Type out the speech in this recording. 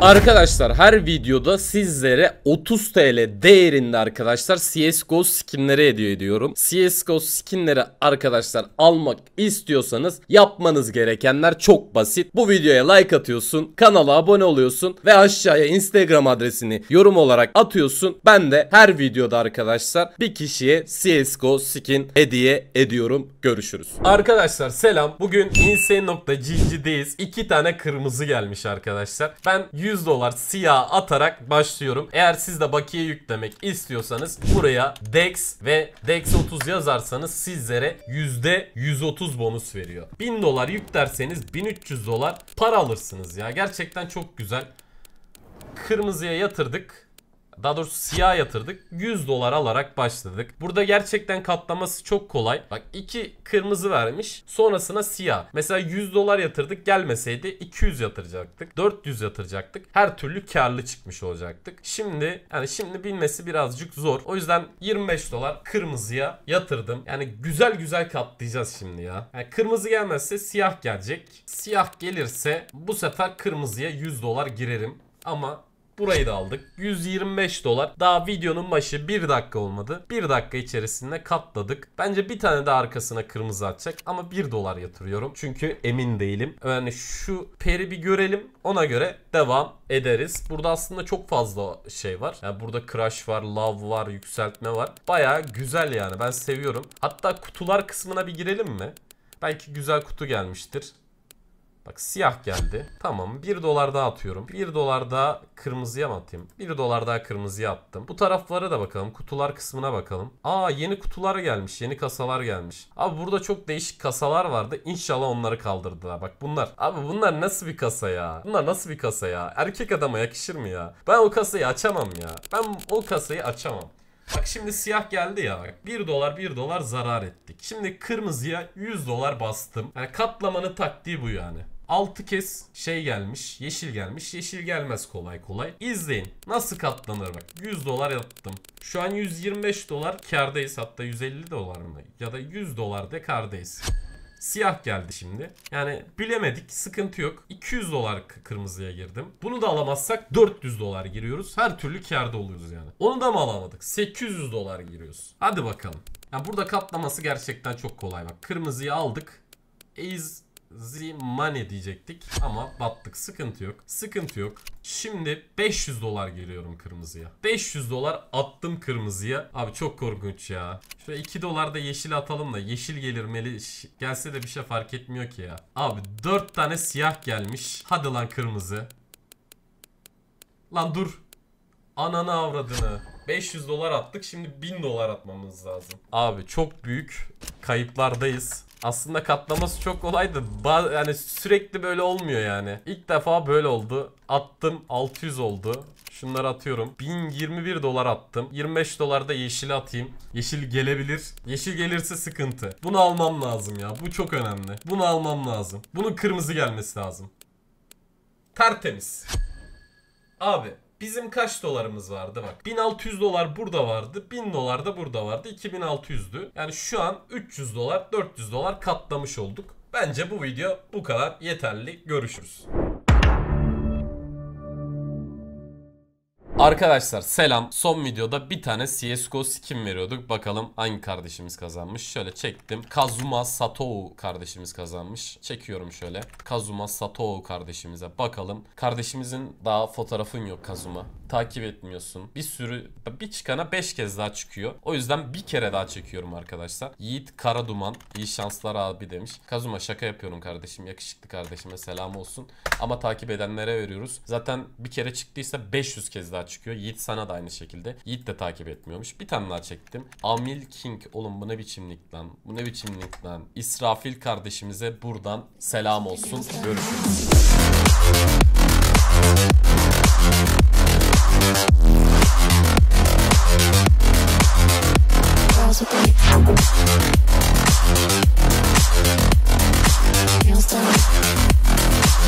Arkadaşlar her videoda sizlere 30 TL değerinde arkadaşlar CSGO skinleri hediye ediyorum. CSGO skinleri arkadaşlar almak istiyorsanız yapmanız gerekenler çok basit. Bu videoya like atıyorsun, kanala abone oluyorsun ve aşağıya Instagram adresini yorum olarak atıyorsun. Ben de her videoda arkadaşlar bir kişiye CSGO skin hediye ediyorum. Görüşürüz. Arkadaşlar selam. Bugün insane.cc'deyiz. İki tane kırmızı gelmiş arkadaşlar. Ben 100 dolar siyah atarak başlıyorum. Eğer siz de bakiye yüklemek istiyorsanız buraya DEX ve DEX30 yazarsanız sizlere %130 bonus veriyor. 1000 dolar yüklerseniz 1300 dolar para alırsınız ya. Gerçekten çok güzel. Kırmızıya yatırdık. Daha doğrusu siyah yatırdık. 100 dolar alarak başladık. Burada gerçekten katlaması çok kolay. Bak iki kırmızı vermiş. Sonrasına siyah. Mesela 100 dolar yatırdık. Gelmeseydi 200 yatıracaktık. 400 yatıracaktık. Her türlü karlı çıkmış olacaktık. Şimdi yani şimdi bilmesi birazcık zor. O yüzden 25 dolar kırmızıya yatırdım. Yani güzel güzel katlayacağız şimdi ya. Yani kırmızı gelmezse siyah gelecek. Siyah gelirse bu sefer kırmızıya 100 dolar girerim. Ama Burayı da aldık. 125 dolar. Daha videonun başı 1 dakika olmadı. 1 dakika içerisinde katladık. Bence bir tane de arkasına kırmızı atacak ama 1 dolar yatırıyorum. Çünkü emin değilim. Yani şu peri bir görelim. Ona göre devam ederiz. Burada aslında çok fazla şey var. Yani burada crash var, love var, yükseltme var. Baya güzel yani. Ben seviyorum. Hatta kutular kısmına bir girelim mi? Belki güzel kutu gelmiştir. Bak siyah geldi. Tamam 1 dolar daha atıyorum. 1 dolar daha kırmızıya mı atayım? 1 dolar daha kırmızıya attım. Bu taraflara da bakalım. Kutular kısmına bakalım. Aa yeni kutular gelmiş. Yeni kasalar gelmiş. Abi burada çok değişik kasalar vardı. İnşallah onları kaldırdılar. Bak bunlar. Abi bunlar nasıl bir kasa ya? Bunlar nasıl bir kasa ya? Erkek adama yakışır mı ya? Ben o kasayı açamam ya. Ben o kasayı açamam. Bak şimdi siyah geldi ya. 1 dolar 1 dolar zarar ettik. Şimdi kırmızıya 100 dolar bastım. Yani katlamanın taktiği bu yani. 6 kez şey gelmiş. Yeşil gelmiş. Yeşil gelmez kolay kolay. İzleyin. Nasıl katlanır bak. 100 dolar yaptım. Şu an 125 dolar kardayız. Hatta 150 dolar mı? Ya da 100 dolar da kardayız. Siyah geldi şimdi. Yani bilemedik. Sıkıntı yok. 200 dolar kırmızıya girdim. Bunu da alamazsak 400 dolar giriyoruz. Her türlü karda oluyoruz yani. Onu da mı alamadık? 800 dolar giriyoruz. Hadi bakalım. Yani burada katlaması gerçekten çok kolay bak. Kırmızıyı aldık. Eyiz Z-Money diyecektik ama battık. Sıkıntı yok. Sıkıntı yok. Şimdi 500 dolar geliyorum kırmızıya. 500 dolar attım kırmızıya. Abi çok korkunç ya. Şöyle 2 dolar da yeşil atalım da yeşil gelir meli. Gelse de bir şey fark etmiyor ki ya. Abi 4 tane siyah gelmiş. Hadi lan kırmızı. Lan dur. Ananı avradını. 500 dolar attık şimdi 1000 dolar atmamız lazım. Abi çok büyük kayıplardayız. Aslında katlaması çok kolaydı. Ba yani sürekli böyle olmuyor yani. İlk defa böyle oldu. Attım 600 oldu. Şunları atıyorum. 1021 dolar attım. 25 dolar da yeşil atayım. Yeşil gelebilir. Yeşil gelirse sıkıntı. Bunu almam lazım ya. Bu çok önemli. Bunu almam lazım. Bunun kırmızı gelmesi lazım. Tertemiz. Abi Bizim kaç dolarımız vardı bak. 1600 dolar burada vardı. 1000 dolar da burada vardı. 2600'dü. Yani şu an 300 dolar 400 dolar katlamış olduk. Bence bu video bu kadar yeterli. Görüşürüz. Arkadaşlar selam. Son videoda bir tane CSGO skin veriyorduk. Bakalım hangi kardeşimiz kazanmış. Şöyle çektim. Kazuma Satou kardeşimiz kazanmış. Çekiyorum şöyle. Kazuma Satou kardeşimize bakalım. Kardeşimizin daha fotoğrafın yok Kazuma. Takip etmiyorsun. Bir sürü bir çıkana 5 kez daha çıkıyor. O yüzden bir kere daha çekiyorum arkadaşlar. Yiğit Karaduman. İyi şanslar abi demiş. Kazuma şaka yapıyorum kardeşim. Yakışıklı kardeşime selam olsun. Ama takip edenlere veriyoruz. Zaten bir kere çıktıysa 500 kez daha çıkıyor çıkıyor. Yiğit sana da aynı şekilde. Yiğit de takip etmiyormuş. Bir tane daha çektim. Amil King. Oğlum bu ne biçimlik lan? Bu ne biçimlik lan? İsrafil kardeşimize buradan selam olsun. Görüşürüz.